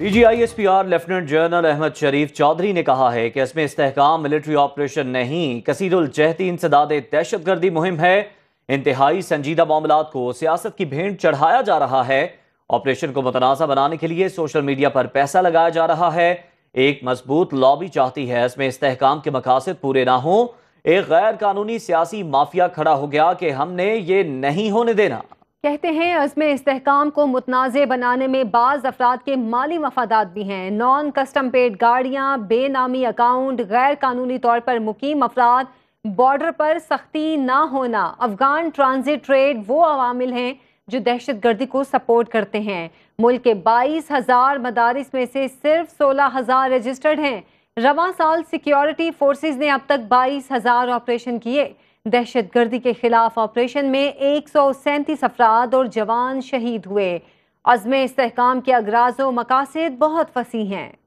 DG ISPR lieutenant general Ahmed Sharif Chaudhry ने कहा है कि इसमें इस्तेकाम मिलिट्री ऑपरेशन नहीं कसीरुल जहती इंसदाद दहशतगर्दी मुहिम है इंतहाई संजीदा मामला को सियासत की भेंट चढ़ाया जा रहा है ऑपरेशन को मुतनाज़ा बनाने के लिए सोशल मीडिया पर पैसा लगाया जा रहा है एक मजबूत लॉबी चाहती है इसमें इस्तेकाम के मकासद पूरे ना हों एक गैर कानूनी सियासी माफिया खड़ा हो गया कि हमने ये नहीं होने देना कहते हैं अजमे इसकाम को मुतनाज़ बनाने में बाज़ अफराद के माली मफादात भी हैं नॉन कस्टम पेड गाड़ियाँ बेनामी अकाउंट गैर कानूनी तौर पर मुकीम अफराद बॉर्डर पर सख्ती ना होना अफगान ट्रांजिट ट्रेड वो अवामिल हैं जो दहशत गर्दी को सपोर्ट करते हैं मुल्क के बाईस हज़ार मदारस में से सिर्फ सोलह हज़ार रजिस्टर्ड हैं रवा साल सिक्योरिटी फोर्सेज ने अब तक बाईस हज़ार ऑपरेशन किए दहशतगर्दी के खिलाफ ऑपरेशन में एक सौ सैंतीस अफराद और जवान शहीद हुए अज़म इसकाम के अगराज व मकासद बहुत फसी हैं